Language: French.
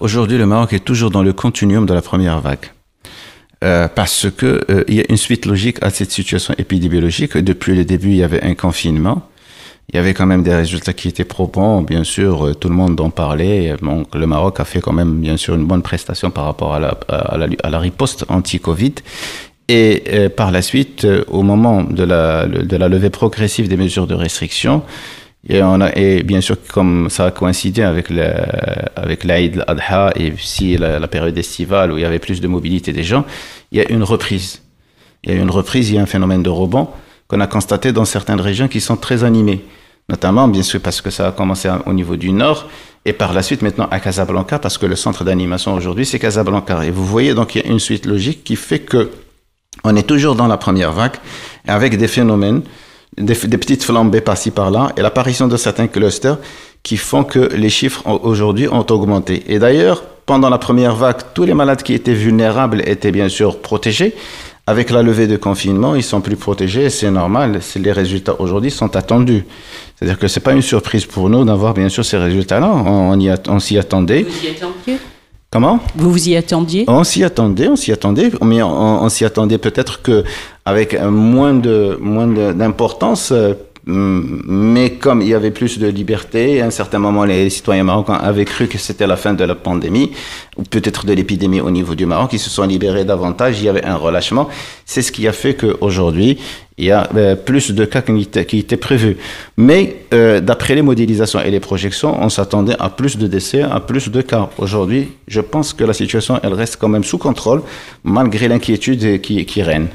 Aujourd'hui, le Maroc est toujours dans le continuum de la première vague. Euh, parce que euh, il y a une suite logique à cette situation épidémiologique. Depuis le début, il y avait un confinement. Il y avait quand même des résultats qui étaient probants, bien sûr, euh, tout le monde en parlait. Donc, le Maroc a fait quand même, bien sûr, une bonne prestation par rapport à la, à la, riposte anti-Covid. Et par la suite, au moment de la, de la levée progressive des mesures de restriction, et, on a, bien sûr, comme ça a coïncidé avec l'Aïd al-Adha et aussi la, période estivale où il y avait plus de mobilité des gens, il y a une reprise. Il y a une reprise, il y a un phénomène de rebond qu'on a constaté dans certaines régions qui sont très animées. Notamment, bien sûr, parce que ça a commencé au niveau du nord et par la suite maintenant à Casablanca parce que le centre d'animation aujourd'hui c'est Casablanca. Et vous voyez donc il y a une suite logique qui fait que on est toujours dans la première vague avec des phénomènes des, petites flambées par-ci par-là, et l'apparition de certains clusters qui font que les chiffres aujourd'hui ont augmenté. Et d'ailleurs, pendant la première vague, tous les malades qui étaient vulnérables étaient bien sûr protégés. Avec la levée de confinement, ils sont plus protégés c'est normal. Les résultats aujourd'hui sont attendus. C'est-à-dire que ce n'est pas une surprise pour nous d'avoir bien sûr ces résultats-là. On, on s'y attendait. Vous Comment Vous vous y attendiez On s'y attendait, on s'y attendait, mais on, s'y attendait peut-être que avec moins de moins d'importance euh, mais comme il y avait plus de liberté, à un certain moment, les citoyens marocains avaient cru que c'était la fin de la pandémie, ou peut-être de l'épidémie au niveau du Maroc, ils se sont libérés davantage, il y avait un relâchement. C'est ce qui a fait qu'aujourd'hui, il y a euh, plus de cas qui, étaient prévus. Mais euh, d'après les modélisations et les projections, on s'attendait à plus de décès, à plus de cas. Aujourd'hui, je pense que la situation, elle reste quand même sous contrôle, malgré l'inquiétude qui, qui règne.